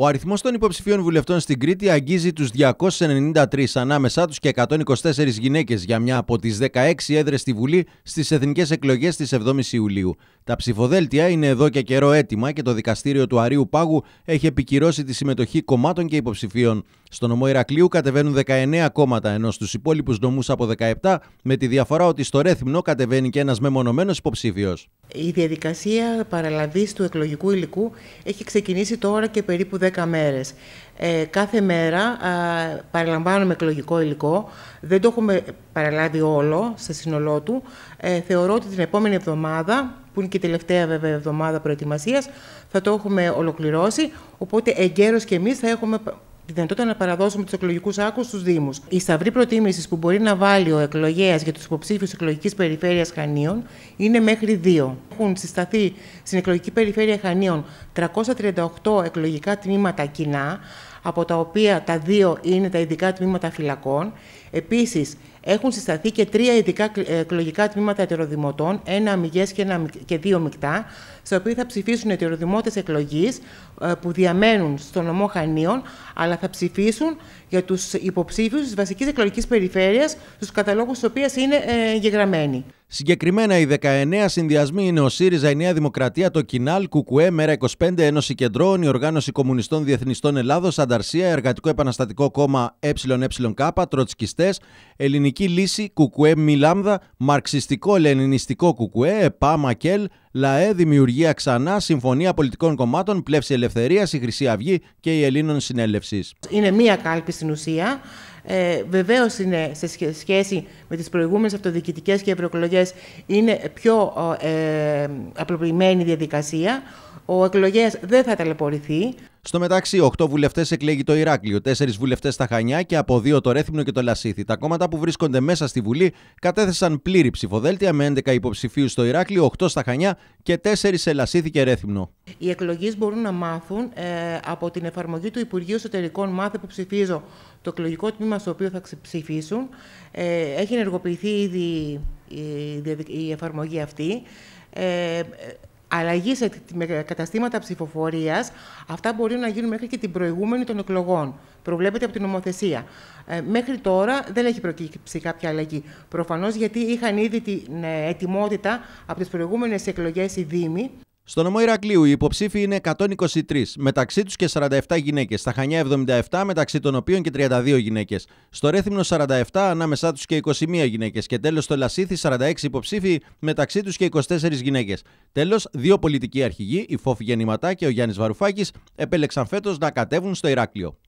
Ο αριθμός των υποψηφίων βουλευτών στην Κρήτη αγγίζει τους 293, ανάμεσά τους και 124 γυναίκες για μια από τις 16 έδρες στη Βουλή στις εθνικές εκλογές της 7η Ιουλίου. Τα ψηφοδέλτια είναι εδώ και καιρό έτοιμα και το δικαστήριο του Αρίου Πάγου έχει επικυρώσει τη συμμετοχή κομμάτων και υποψηφίων. Στο νομό Ηρακλείου κατεβαίνουν 19 κόμματα, ενώ στους υπόλοιπους νομούς από 17, με τη διαφορά ότι στο Ρέθυμνο κατεβαίνει και ένας μεμονωμένος υποψήφιος. Η διαδικασία παραλαβής του εκλογικού υλικού έχει ξεκινήσει τώρα και περίπου 10 μέρες. Ε, κάθε μέρα α, παραλαμβάνουμε εκλογικό υλικό. Δεν το έχουμε παραλάβει όλο σε σύνολό του. Ε, θεωρώ ότι την επόμενη εβδομάδα, που είναι και η τελευταία βέβαια εβδομάδα προετοιμασίας, θα το έχουμε ολοκληρώσει. Οπότε εγκαίρως και εμείς θα έχουμε τη δυνατότητα να παραδώσουμε τους εκλογικούς άκους στους Δήμους. Η σταυρή προτίμηση που μπορεί να βάλει ο εκλογέας για τους υποψήφιους εκλογικής περιφέρειας Χανίων είναι μέχρι δύο. Έχουν συσταθεί στην εκλογική περιφέρεια Χανίων 338 εκλογικά τμήματα κοινά, από τα οποία τα δύο είναι τα ειδικά τμήματα φυλακών. επίσης. Έχουν συσταθεί και τρία ειδικά ε, εκλογικά τμήματα ετεροδημοτών, ένα αμυγές και, και δύο μεικτά, στα οποία θα ψηφίσουν ετεροδημότες εκλογής ε, που διαμένουν στον νομό Χανίων, αλλά θα ψηφίσουν για τους υποψήφιους της βασικής εκλογικής περιφέρειας, στου καταλόγου τη οποία είναι ε, εγγεγραμμένοι. Συγκεκριμένα, οι 19 συνδυασμοί είναι ο ΣΥΡΙΖΑ, η Νέα Δημοκρατία, το ΚΙΝΑΛ, ΚΚΕ, Μέρα 25, Ένωση Κεντρών, η Οργάνωση Κομμουνιστών Διεθνιστών Ελλάδος, Ανταρσία, Εργατικό Επαναστατικό Κόμμα ΕΕΚ, Τροτσκιστέ, Ελληνική Ειρηνική λύση Κουκουέ Μιλάμδα, Μαρξιστικό Λενινιστικό Κουκουέ, ΕΠΑ Μακέλ, ΛΑΕ, Δημιουργία Ξανά, Συμφωνία Πολιτικών Κομμάτων, Πλεύση Ελευθερίας, η Χρυσή Αυγή και η Ελλήνων Συνέλευσης. Είναι μία κάλπη στην ουσία ε, βεβαίως είναι σε σχέση με τις προηγούμενες αυτοδιοικητικές και ευρωεκλογέ, είναι πιο ε, απλοποιημένη διαδικασία. Ο εκλογές δεν θα ταλαιπωρηθεί. Στο μεταξύ, 8 βουλευτές εκλέγει το Ηράκλειο, 4 βουλευτές στα Χανιά και από 2 το Ρέθυμνο και το Λασίθι. Τα κόμματα που βρίσκονται μέσα στη Βουλή κατέθεσαν πλήρη ψηφοδέλτια με 11 υποψηφίους στο Ηράκλειο, 8 στα Χανιά και 4 σε Λασίθι και Ρέθυμνο. Οι εκλογείς μπορούν να μάθουν ε, από την εφαρμογή του Υπουργείου Εσωτερικών μάθε που ψηφίζω το εκλογικό τμήμα στο οποίο θα ψηφίσουν. Ε, έχει ενεργοποιηθεί ήδη η, η εφαρμογή αυτή. Ε, αλλαγή σε καταστήματα ψηφοφορίας, αυτά μπορεί να γίνουν μέχρι και την προηγούμενη των εκλογών. Προβλέπεται από την νομοθεσία. Ε, μέχρι τώρα δεν έχει προκύψει κάποια αλλαγή. Προφανώς γιατί είχαν ήδη την ετοιμότητα από τις προηγούμενες εκλογές οι Δήμοι. Στο νομό Ηρακλείου οι υποψήφοι είναι 123, μεταξύ τους και 47 γυναίκες. Στα Χανιά 77, μεταξύ των οποίων και 32 γυναίκες. Στο Ρέθυμνο 47, ανάμεσά τους και 21 γυναίκες. Και τέλος στο Λασίθι 46 υποψήφοι, μεταξύ τους και 24 γυναίκες. Τέλος, δύο πολιτικοί αρχηγοί, η Φόφη Γεννηματά και ο Γιάννης Βαρουφάκης, επέλεξαν φέτος να κατέβουν στο Ηράκλειο.